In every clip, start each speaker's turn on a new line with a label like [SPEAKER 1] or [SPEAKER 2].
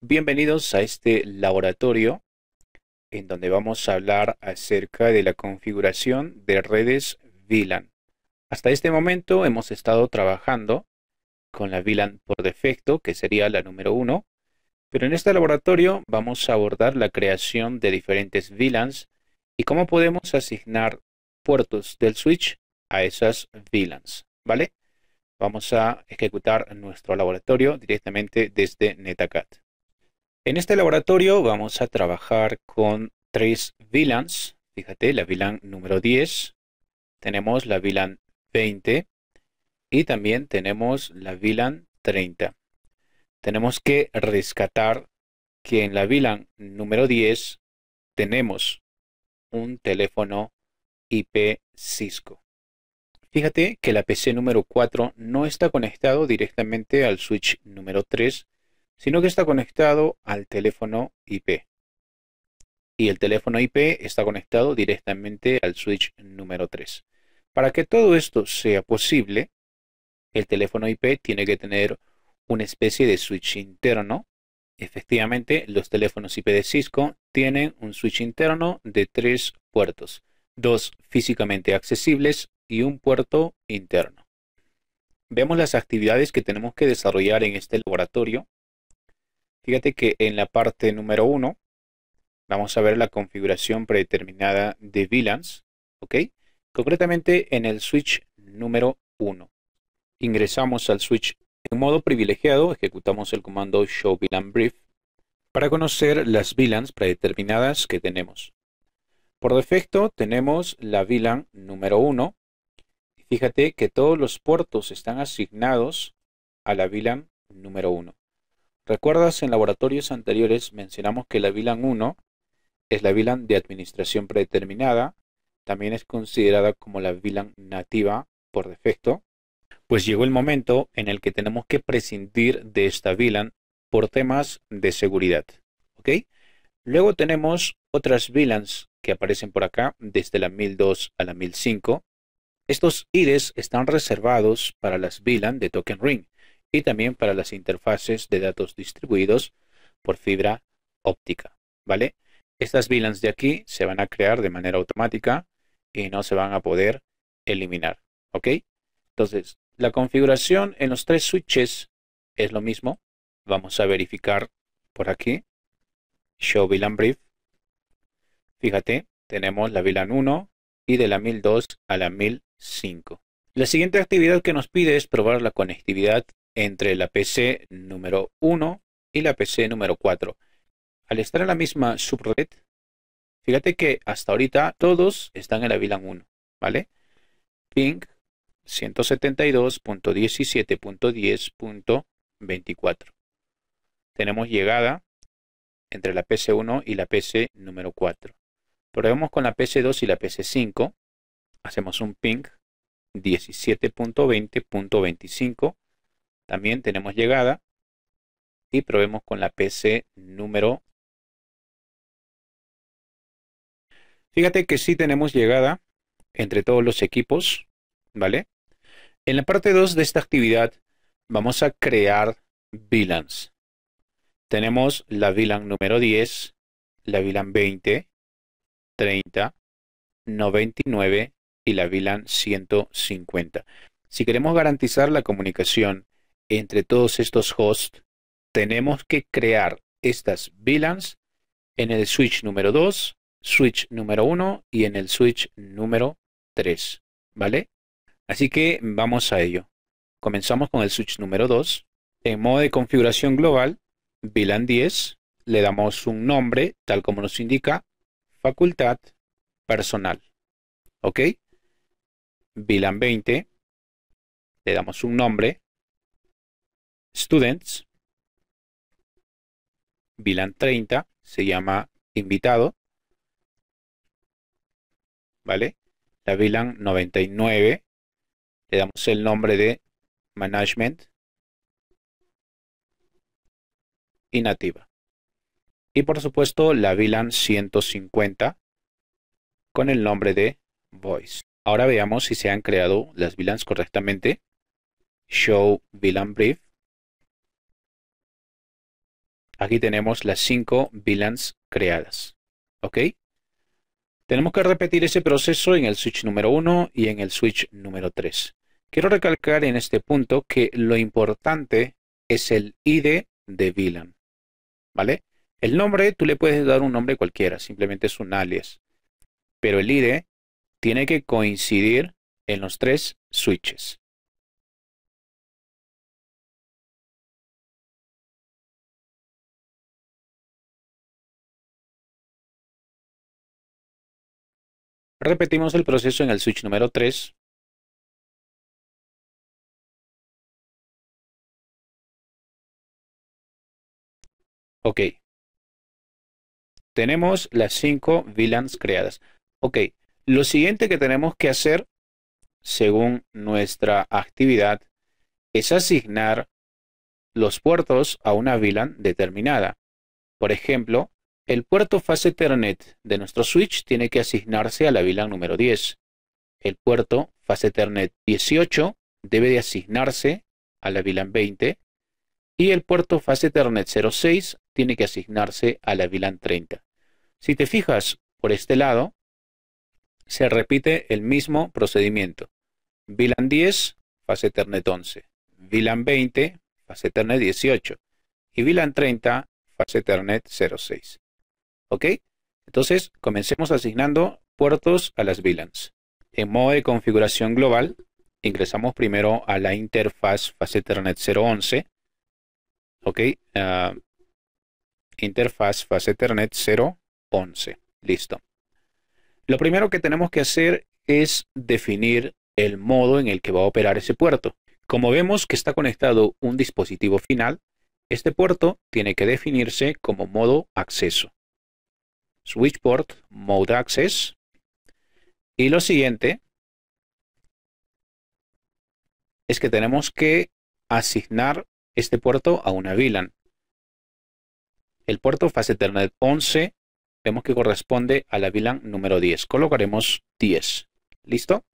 [SPEAKER 1] Bienvenidos a este laboratorio en donde vamos a hablar acerca de la configuración de redes VLAN. Hasta este momento hemos estado trabajando con la VLAN por defecto, que sería la número 1, pero en este laboratorio vamos a abordar la creación de diferentes VLANs y cómo podemos asignar puertos del switch a esas VLANs, ¿vale? Vamos a ejecutar nuestro laboratorio directamente desde NetACAD. En este laboratorio vamos a trabajar con tres VLANs. Fíjate, la VLAN número 10, tenemos la VLAN 20 y también tenemos la VLAN 30. Tenemos que rescatar que en la VLAN número 10 tenemos un teléfono IP Cisco. Fíjate que la PC número 4 no está conectado directamente al switch número 3, sino que está conectado al teléfono IP. Y el teléfono IP está conectado directamente al switch número 3. Para que todo esto sea posible, el teléfono IP tiene que tener una especie de switch interno. Efectivamente, los teléfonos IP de Cisco tienen un switch interno de tres puertos dos físicamente accesibles y un puerto interno. Vemos las actividades que tenemos que desarrollar en este laboratorio. Fíjate que en la parte número 1 vamos a ver la configuración predeterminada de VLANs, ¿ok? Concretamente en el switch número 1. Ingresamos al switch en modo privilegiado, ejecutamos el comando show VLAN brief para conocer las VLANs predeterminadas que tenemos. Por defecto tenemos la VLAN número 1. Fíjate que todos los puertos están asignados a la VLAN número 1. ¿Recuerdas en laboratorios anteriores mencionamos que la VLAN 1 es la VLAN de administración predeterminada, también es considerada como la VLAN nativa por defecto? Pues llegó el momento en el que tenemos que prescindir de esta VLAN por temas de seguridad. ¿ok? Luego tenemos otras VLANs que aparecen por acá desde la 1002 a la 1005. Estos IDs están reservados para las VLAN de Token Ring y también para las interfaces de datos distribuidos por fibra óptica, ¿vale? Estas VLANs de aquí se van a crear de manera automática y no se van a poder eliminar, ¿ok? Entonces, la configuración en los tres switches es lo mismo. Vamos a verificar por aquí. Show VLAN Brief. Fíjate, tenemos la VLAN 1 y de la 1002 a la 1005. La siguiente actividad que nos pide es probar la conectividad entre la PC número 1 y la PC número 4. Al estar en la misma subred, fíjate que hasta ahorita todos están en la VLAN 1, ¿vale? Ping 172.17.10.24. Tenemos llegada entre la PC1 y la PC número 4. Probemos con la PC2 y la PC5. Hacemos un ping 17.20.25. También tenemos llegada. Y probemos con la PC número. Fíjate que sí tenemos llegada entre todos los equipos, ¿vale? En la parte 2 de esta actividad vamos a crear VLANs. Tenemos la VLAN número 10, la VLAN 20, 30, 99 y la VLAN 150. Si queremos garantizar la comunicación entre todos estos hosts, tenemos que crear estas VLANs en el switch número 2, switch número 1 y en el switch número 3, ¿vale? Así que vamos a ello. Comenzamos con el switch número 2. En modo de configuración global, VLAN 10, le damos un nombre tal como nos indica, facultad personal. ¿Ok? VLAN 20. Le damos un nombre. Students. VLAN 30. Se llama invitado. ¿Vale? La VLAN 99. Le damos el nombre de management y nativa. Y por supuesto la VLAN 150 con el nombre de Voice. Ahora veamos si se han creado las VLANs correctamente. Show VLAN Brief. Aquí tenemos las 5 VLANs creadas. ¿Ok? Tenemos que repetir ese proceso en el switch número 1 y en el switch número 3. Quiero recalcar en este punto que lo importante es el ID de VLAN, ¿vale? El nombre, tú le puedes dar un nombre cualquiera, simplemente es un alias. Pero el ID tiene que coincidir en los tres switches. Repetimos el proceso en el switch número 3. Ok, tenemos las cinco VLANs creadas. Ok, lo siguiente que tenemos que hacer, según nuestra actividad, es asignar los puertos a una VLAN determinada. Por ejemplo, el puerto fase Ethernet de nuestro switch tiene que asignarse a la VLAN número 10. El puerto fase Ethernet 18 debe de asignarse a la VLAN 20 y el puerto fase Ethernet 06 tiene que asignarse a la VLAN 30. Si te fijas por este lado, se repite el mismo procedimiento. VLAN 10, fase Ethernet 11. VLAN 20, fase Ethernet 18. Y VLAN 30, fase Ethernet 06. ¿Ok? Entonces, comencemos asignando puertos a las VLANs. En modo de configuración global, ingresamos primero a la interfaz fase Ethernet 011. ¿Ok? Ah, interfaz fase Ethernet 011. 11. Listo. Lo primero que tenemos que hacer es definir el modo en el que va a operar ese puerto. Como vemos que está conectado un dispositivo final, este puerto tiene que definirse como modo acceso. Switchport Mode Access. Y lo siguiente es que tenemos que asignar este puerto a una VLAN. El puerto fase Ethernet 11 vemos que corresponde a la VLAN número 10. Colocaremos 10. ¿Listo?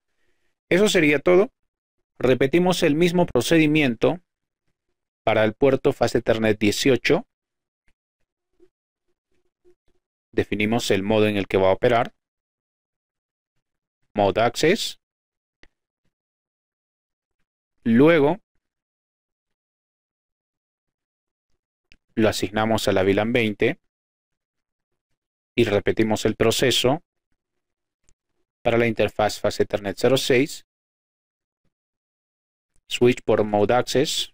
[SPEAKER 1] Eso sería todo. Repetimos el mismo procedimiento para el puerto fase Ethernet 18. Definimos el modo en el que va a operar. Mode Access. Luego lo asignamos a la VLAN 20 y repetimos el proceso para la interfaz fase Ethernet 06, switch por mode access,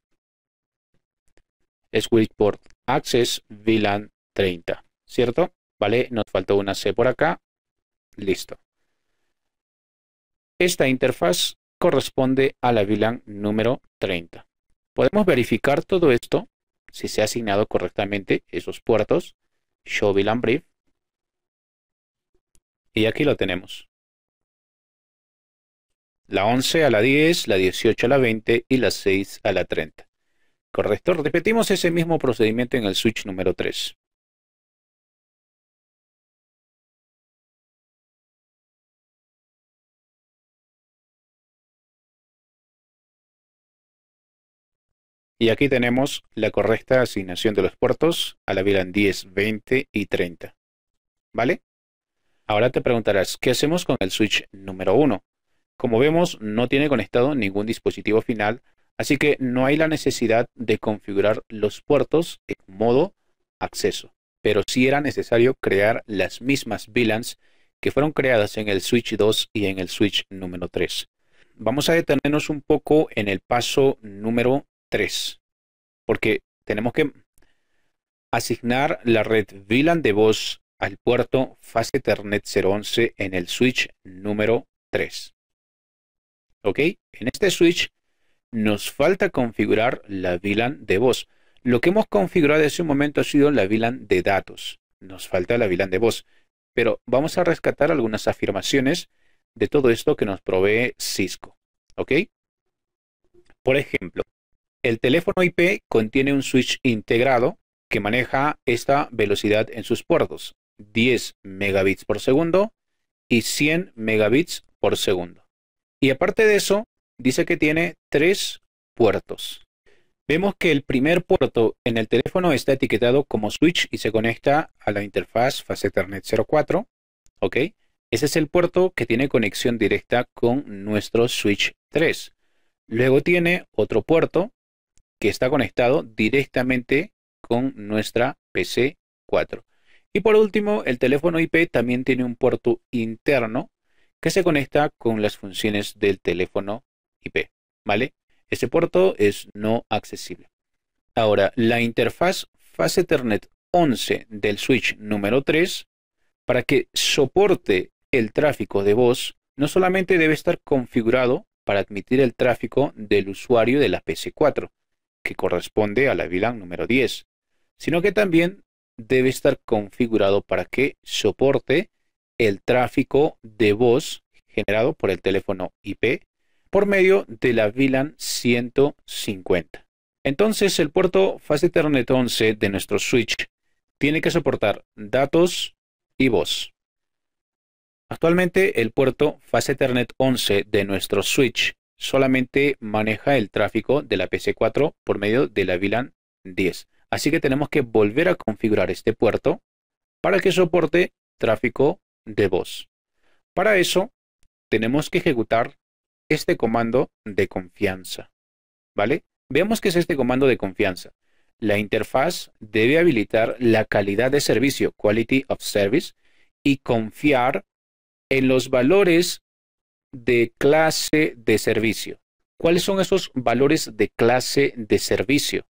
[SPEAKER 1] switch por access VLAN 30, ¿cierto? Vale, nos faltó una C por acá, listo. Esta interfaz corresponde a la VLAN número 30. Podemos verificar todo esto si se ha asignado correctamente esos puertos, show VLAN brief, y aquí lo tenemos. La 11 a la 10, la 18 a la 20 y la 6 a la 30. Correcto. Repetimos ese mismo procedimiento en el switch número 3. Y aquí tenemos la correcta asignación de los puertos a la VLAN 10, 20 y 30. ¿Vale? Ahora te preguntarás, ¿qué hacemos con el switch número 1? Como vemos, no tiene conectado ningún dispositivo final, así que no hay la necesidad de configurar los puertos en modo acceso, pero sí era necesario crear las mismas VLANs que fueron creadas en el switch 2 y en el switch número 3. Vamos a detenernos un poco en el paso número 3, porque tenemos que asignar la red VLAN de voz al puerto Fase Ethernet 011 en el switch número 3. ¿Ok? En este switch nos falta configurar la VLAN de voz. Lo que hemos configurado hace un momento ha sido la VLAN de datos. Nos falta la VLAN de voz. Pero vamos a rescatar algunas afirmaciones de todo esto que nos provee Cisco. ¿Ok? Por ejemplo, el teléfono IP contiene un switch integrado que maneja esta velocidad en sus puertos. 10 megabits por segundo y 100 megabits por segundo. Y aparte de eso, dice que tiene tres puertos. Vemos que el primer puerto en el teléfono está etiquetado como switch y se conecta a la interfaz fase Ethernet 04. ¿Ok? Ese es el puerto que tiene conexión directa con nuestro switch 3. Luego tiene otro puerto que está conectado directamente con nuestra PC 4. Y por último, el teléfono IP también tiene un puerto interno que se conecta con las funciones del teléfono IP, ¿vale? Ese puerto es no accesible. Ahora, la interfaz fase Ethernet 11 del switch número 3, para que soporte el tráfico de voz, no solamente debe estar configurado para admitir el tráfico del usuario de la PC4, que corresponde a la VLAN número 10, sino que también debe estar configurado para que soporte el tráfico de voz generado por el teléfono IP por medio de la VLAN 150. Entonces, el puerto Fast Ethernet 11 de nuestro switch tiene que soportar datos y voz. Actualmente, el puerto Fast Ethernet 11 de nuestro switch solamente maneja el tráfico de la PC4 por medio de la VLAN 10. Así que tenemos que volver a configurar este puerto para que soporte tráfico de voz. Para eso, tenemos que ejecutar este comando de confianza. ¿Vale? Veamos qué es este comando de confianza. La interfaz debe habilitar la calidad de servicio, Quality of Service, y confiar en los valores de clase de servicio. ¿Cuáles son esos valores de clase de servicio?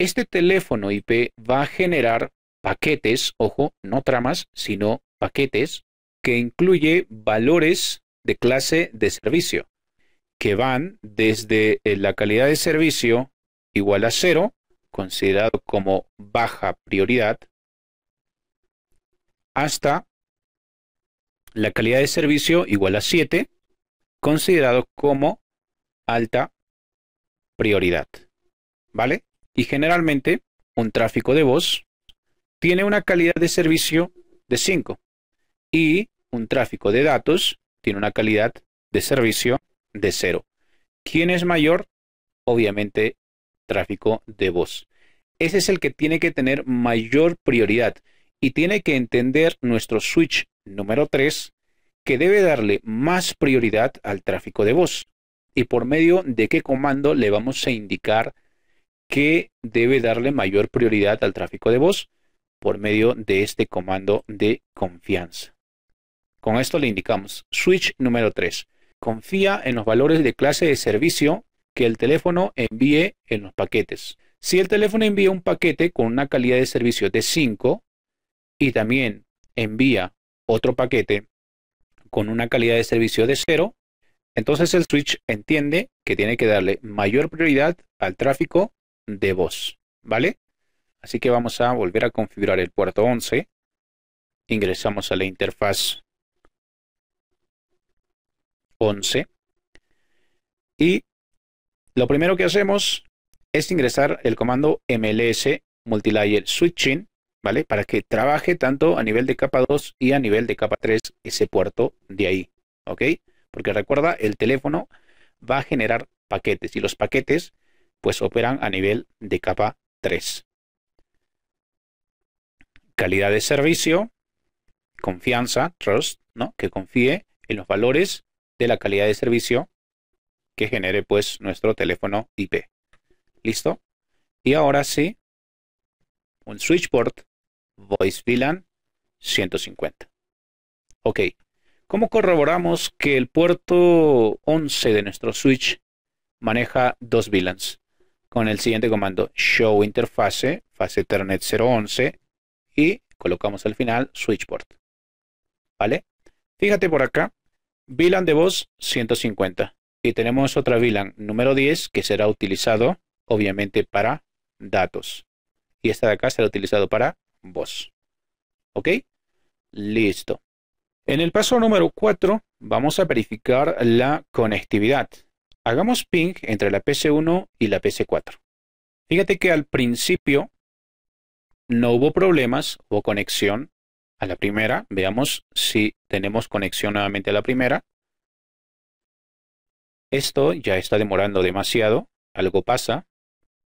[SPEAKER 1] Este teléfono IP va a generar paquetes, ojo, no tramas, sino paquetes, que incluye valores de clase de servicio, que van desde eh, la calidad de servicio igual a cero, considerado como baja prioridad, hasta la calidad de servicio igual a 7, considerado como alta prioridad. ¿Vale? y generalmente un tráfico de voz tiene una calidad de servicio de 5 y un tráfico de datos tiene una calidad de servicio de 0. ¿Quién es mayor? Obviamente tráfico de voz. Ese es el que tiene que tener mayor prioridad y tiene que entender nuestro switch número 3 que debe darle más prioridad al tráfico de voz y por medio de qué comando le vamos a indicar que debe darle mayor prioridad al tráfico de voz por medio de este comando de confianza. Con esto le indicamos switch número 3. Confía en los valores de clase de servicio que el teléfono envíe en los paquetes. Si el teléfono envía un paquete con una calidad de servicio de 5 y también envía otro paquete con una calidad de servicio de 0, entonces el switch entiende que tiene que darle mayor prioridad al tráfico de voz, ¿vale? Así que vamos a volver a configurar el puerto 11. Ingresamos a la interfaz 11. Y lo primero que hacemos es ingresar el comando MLS Multilayer Switching, ¿vale? Para que trabaje tanto a nivel de capa 2 y a nivel de capa 3 ese puerto de ahí, ¿ok? Porque recuerda, el teléfono va a generar paquetes y los paquetes pues operan a nivel de capa 3. Calidad de servicio, confianza, trust, ¿no? que confíe en los valores de la calidad de servicio que genere pues nuestro teléfono IP. ¿Listo? Y ahora sí, un switchport Voice VLAN 150. Ok, ¿cómo corroboramos que el puerto 11 de nuestro switch maneja dos VLANs? con el siguiente comando show interface, fase Ethernet 011 y colocamos al final switchboard. ¿Vale? Fíjate por acá, VLAN de voz 150 y tenemos otra VLAN número 10 que será utilizado obviamente para datos y esta de acá será utilizado para voz. ¿Ok? Listo. En el paso número 4 vamos a verificar la conectividad hagamos ping entre la PC1 y la PC4. Fíjate que al principio no hubo problemas, o conexión a la primera. Veamos si tenemos conexión nuevamente a la primera. Esto ya está demorando demasiado, algo pasa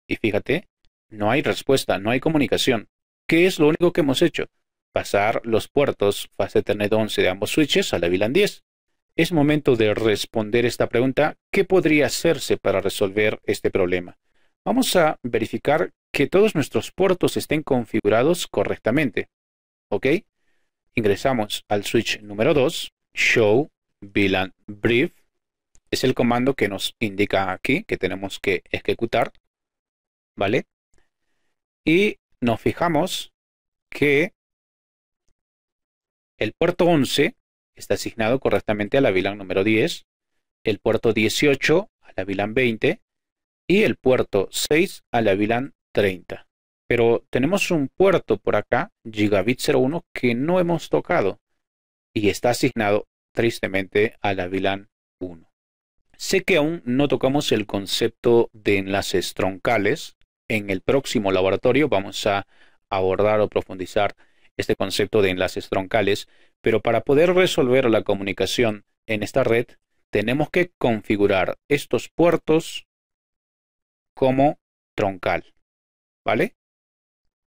[SPEAKER 1] y fíjate, no hay respuesta, no hay comunicación. ¿Qué es lo único que hemos hecho? Pasar los puertos fase Ethernet 11 de ambos switches a la VLAN 10. Es momento de responder esta pregunta, ¿qué podría hacerse para resolver este problema? Vamos a verificar que todos nuestros puertos estén configurados correctamente. ¿Ok? Ingresamos al switch número 2, show VLAN brief. Es el comando que nos indica aquí que tenemos que ejecutar. ¿Vale? Y nos fijamos que el puerto 11 está asignado correctamente a la VLAN número 10, el puerto 18 a la VLAN 20 y el puerto 6 a la VLAN 30. Pero tenemos un puerto por acá, Gigabit 01, que no hemos tocado y está asignado tristemente a la VLAN 1. Sé que aún no tocamos el concepto de enlaces troncales. En el próximo laboratorio vamos a abordar o profundizar este concepto de enlaces troncales, pero para poder resolver la comunicación en esta red, tenemos que configurar estos puertos como troncal. ¿Vale?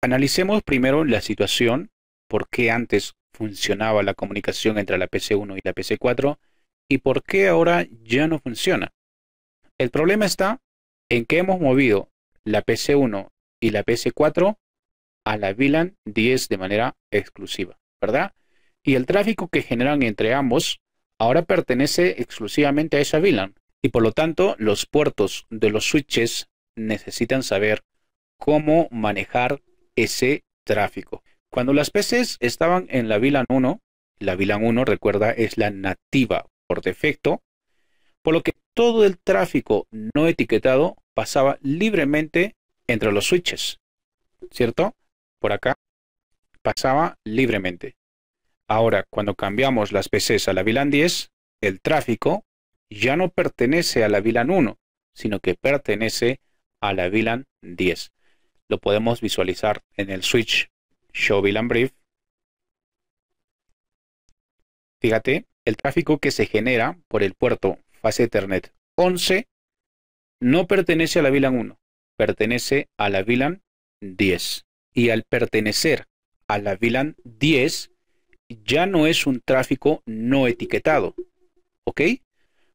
[SPEAKER 1] Analicemos primero la situación, por qué antes funcionaba la comunicación entre la PC1 y la PC4 y por qué ahora ya no funciona. El problema está en que hemos movido la PC1 y la PC4 a la VLAN 10 de manera exclusiva, ¿verdad? y el tráfico que generan entre ambos ahora pertenece exclusivamente a esa VLAN y por lo tanto los puertos de los switches necesitan saber cómo manejar ese tráfico. Cuando las PCs estaban en la VLAN 1, la VLAN 1 recuerda es la nativa por defecto, por lo que todo el tráfico no etiquetado pasaba libremente entre los switches, ¿cierto? Por acá pasaba libremente. Ahora, cuando cambiamos las PCs a la VLAN 10, el tráfico ya no pertenece a la VLAN 1, sino que pertenece a la VLAN 10. Lo podemos visualizar en el switch Show VLAN Brief. Fíjate, el tráfico que se genera por el puerto fase Ethernet 11 no pertenece a la VLAN 1, pertenece a la VLAN 10. Y al pertenecer a la VLAN 10, ya no es un tráfico no etiquetado. ¿Ok?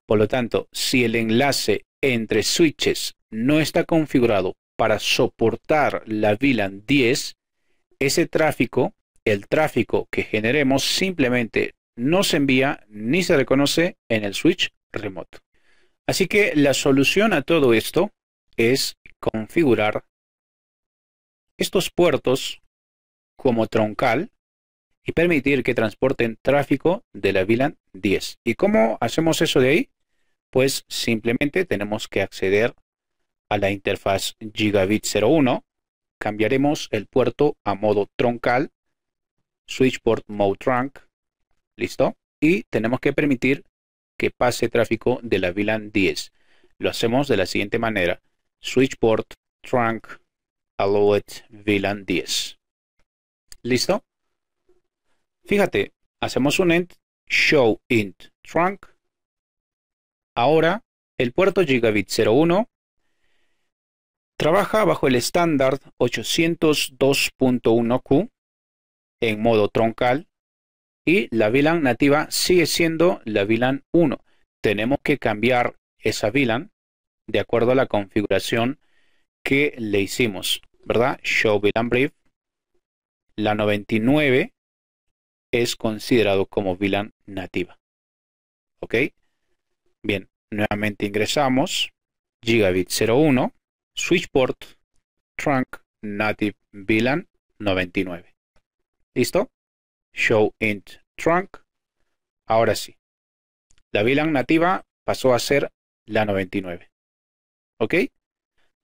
[SPEAKER 1] Por lo tanto, si el enlace entre switches no está configurado para soportar la VLAN 10, ese tráfico, el tráfico que generemos simplemente no se envía ni se reconoce en el switch remoto. Así que la solución a todo esto es configurar estos puertos como troncal y permitir que transporten tráfico de la VLAN 10. ¿Y cómo hacemos eso de ahí? Pues simplemente tenemos que acceder a la interfaz Gigabit 01, cambiaremos el puerto a modo troncal, switchport mode trunk, listo, y tenemos que permitir que pase tráfico de la VLAN 10. Lo hacemos de la siguiente manera, switchport trunk allowed VLAN 10. ¿Listo? Fíjate, hacemos un int show int trunk. Ahora el puerto gigabit 01 trabaja bajo el estándar 802.1q en modo troncal y la VLAN nativa sigue siendo la VLAN 1. Tenemos que cambiar esa VLAN de acuerdo a la configuración que le hicimos, ¿verdad? Show VLAN brief la 99 es considerado como VLAN nativa. ¿Ok? Bien, nuevamente ingresamos Gigabit 01, Switchport, Trunk, Native VLAN 99. ¿Listo? Show int trunk. Ahora sí. La VLAN nativa pasó a ser la 99. ¿Ok?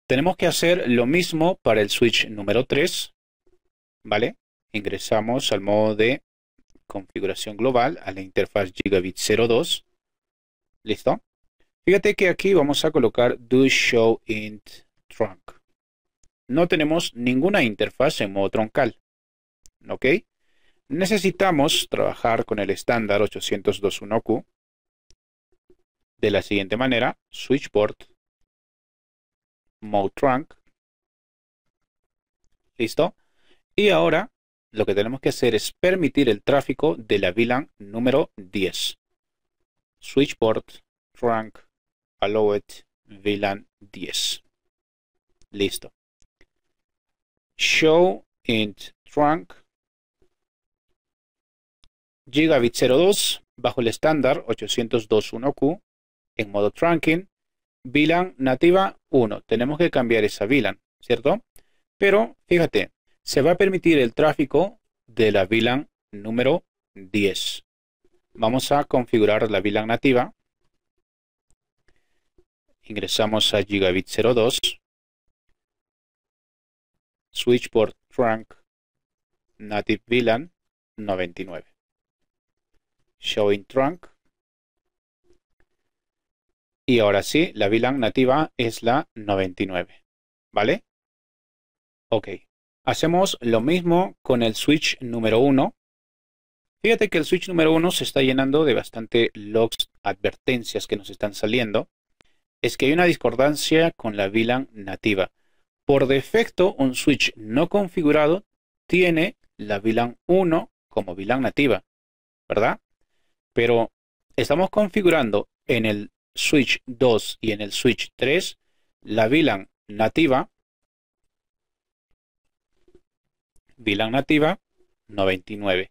[SPEAKER 1] Tenemos que hacer lo mismo para el switch número 3. ¿Vale? Ingresamos al modo de configuración global a la interfaz Gigabit 02. ¿Listo? Fíjate que aquí vamos a colocar do show int trunk. No tenemos ninguna interfaz en modo troncal. ¿Ok? Necesitamos trabajar con el estándar 802.1q de la siguiente manera. Switchboard, mode trunk. ¿Listo? Y ahora lo que tenemos que hacer es permitir el tráfico de la VLAN número 10. Switchboard trunk allowed VLAN 10. Listo. Show int trunk gigabit 02 bajo el estándar 802.1q en modo trunking VLAN nativa 1. Tenemos que cambiar esa VLAN, ¿cierto? Pero fíjate, se va a permitir el tráfico de la VLAN número 10. Vamos a configurar la VLAN nativa. Ingresamos a Gigabit 02. Switchboard Trunk Native VLAN 99. Showing Trunk. Y ahora sí, la VLAN nativa es la 99. ¿Vale? Ok. Hacemos lo mismo con el switch número 1. Fíjate que el switch número 1 se está llenando de bastante logs, advertencias que nos están saliendo. Es que hay una discordancia con la VLAN nativa. Por defecto, un switch no configurado tiene la VLAN 1 como VLAN nativa, ¿verdad? Pero estamos configurando en el switch 2 y en el switch 3 la VLAN nativa VLAN nativa 99.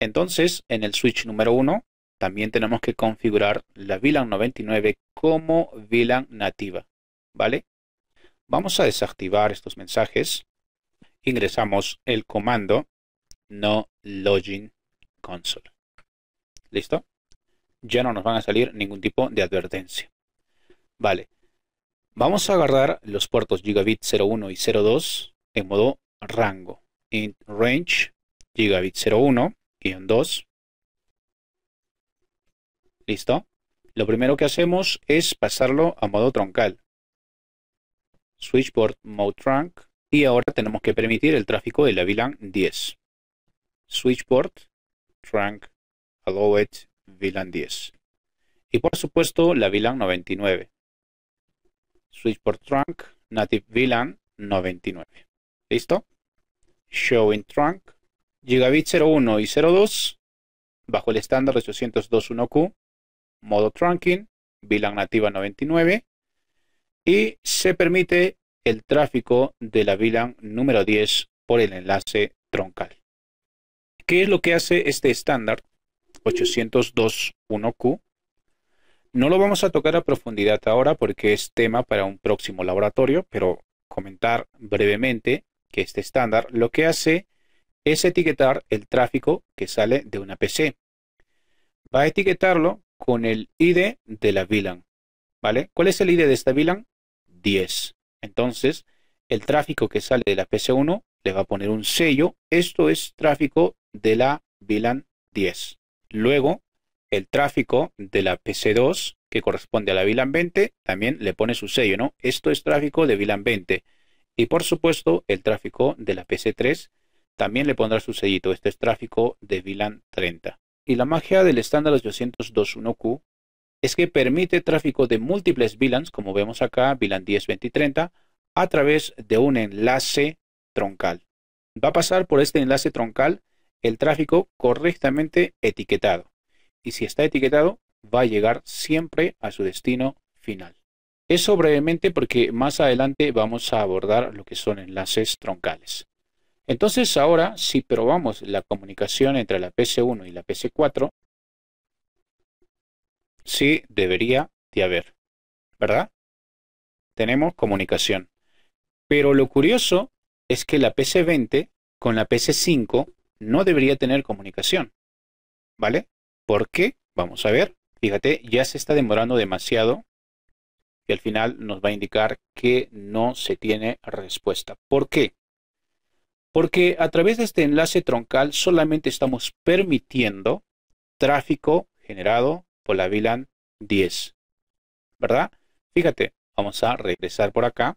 [SPEAKER 1] Entonces, en el switch número 1, también tenemos que configurar la VLAN 99 como VLAN nativa, ¿vale? Vamos a desactivar estos mensajes. Ingresamos el comando no login console. ¿Listo? Ya no nos van a salir ningún tipo de advertencia. Vale. Vamos a agarrar los puertos gigabit 01 y 02 en modo rango int range gigabit 01-2. Listo. Lo primero que hacemos es pasarlo a modo troncal. Switchboard mode trunk. Y ahora tenemos que permitir el tráfico de la VLAN 10. Switchboard trunk allow it VLAN 10. Y por supuesto la VLAN 99. Switchboard trunk native VLAN 99. ¿Listo? Showing trunk, gigabit 01 y 02, bajo el estándar de 802.1q, modo trunking, VLAN nativa 99, y se permite el tráfico de la VLAN número 10 por el enlace troncal. ¿Qué es lo que hace este estándar 802.1q? No lo vamos a tocar a profundidad ahora porque es tema para un próximo laboratorio, pero comentar brevemente que este estándar lo que hace es etiquetar el tráfico que sale de una PC. Va a etiquetarlo con el ID de la VLAN. ¿Vale? ¿Cuál es el ID de esta VLAN? 10. Entonces, el tráfico que sale de la PC1 le va a poner un sello. Esto es tráfico de la VLAN 10. Luego, el tráfico de la PC2 que corresponde a la VLAN 20 también le pone su sello, ¿no? Esto es tráfico de VLAN 20. Y por supuesto, el tráfico de la PC3 también le pondrá su sellito. Este es tráfico de VLAN 30. Y la magia del estándar 802.1Q es que permite tráfico de múltiples VLANs, como vemos acá, VLAN 10, 20 y 30, a través de un enlace troncal. Va a pasar por este enlace troncal el tráfico correctamente etiquetado. Y si está etiquetado, va a llegar siempre a su destino final. Eso brevemente porque más adelante vamos a abordar lo que son enlaces troncales. Entonces ahora, si probamos la comunicación entre la PC1 y la PC4, sí debería de haber, ¿verdad? Tenemos comunicación. Pero lo curioso es que la PC20 con la PC5 no debería tener comunicación, ¿vale? ¿Por qué? Vamos a ver. Fíjate, ya se está demorando demasiado y al final nos va a indicar que no se tiene respuesta. ¿Por qué? Porque a través de este enlace troncal solamente estamos permitiendo tráfico generado por la VLAN 10. ¿Verdad? Fíjate, vamos a regresar por acá.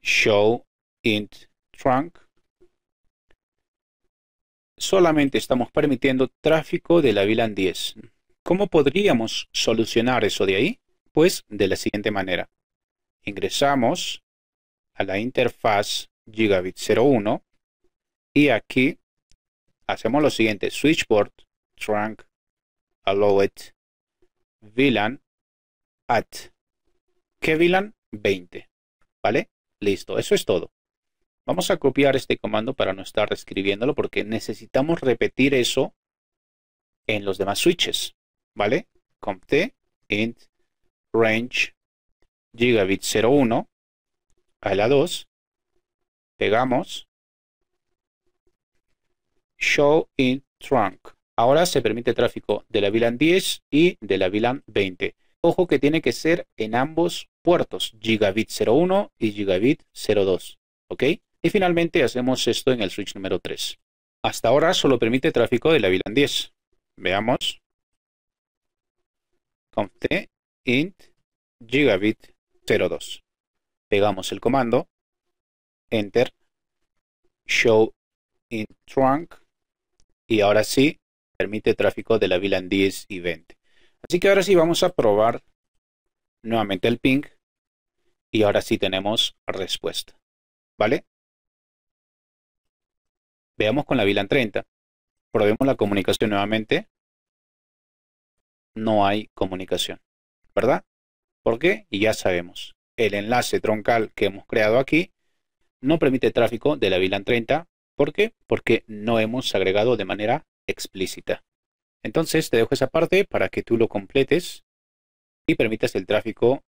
[SPEAKER 1] Show int trunk. Solamente estamos permitiendo tráfico de la VLAN 10. ¿Cómo podríamos solucionar eso de ahí? Pues de la siguiente manera. Ingresamos a la interfaz Gigabit 01 y aquí hacemos lo siguiente. Switchboard, trunk, allow it, VLAN, at. ¿Qué VLAN? 20. ¿Vale? Listo, eso es todo. Vamos a copiar este comando para no estar escribiéndolo porque necesitamos repetir eso en los demás switches. ¿vale? Compt int range gigabit 01 a la 2, pegamos, show in trunk. Ahora se permite tráfico de la VLAN 10 y de la VLAN 20. Ojo que tiene que ser en ambos puertos, gigabit 01 y gigabit 02, ¿ok? Y finalmente hacemos esto en el switch número 3. Hasta ahora solo permite tráfico de la VLAN 10. Veamos conft int gigabit 02. Pegamos el comando, enter, show int trunk, y ahora sí permite tráfico de la VLAN 10 y 20. Así que ahora sí vamos a probar nuevamente el ping y ahora sí tenemos respuesta. ¿Vale? Veamos con la VLAN 30. Probemos la comunicación nuevamente no hay comunicación, ¿verdad? ¿Por qué? Y ya sabemos, el enlace troncal que hemos creado aquí no permite tráfico de la VLAN 30. ¿Por qué? Porque no hemos agregado de manera explícita. Entonces te dejo esa parte para que tú lo completes y permitas el tráfico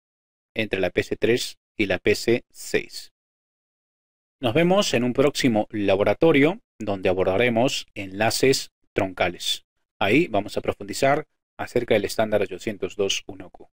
[SPEAKER 1] entre la PC3 y la PC6. Nos vemos en un próximo laboratorio donde abordaremos enlaces troncales. Ahí vamos a profundizar acerca del estándar 802.1Q.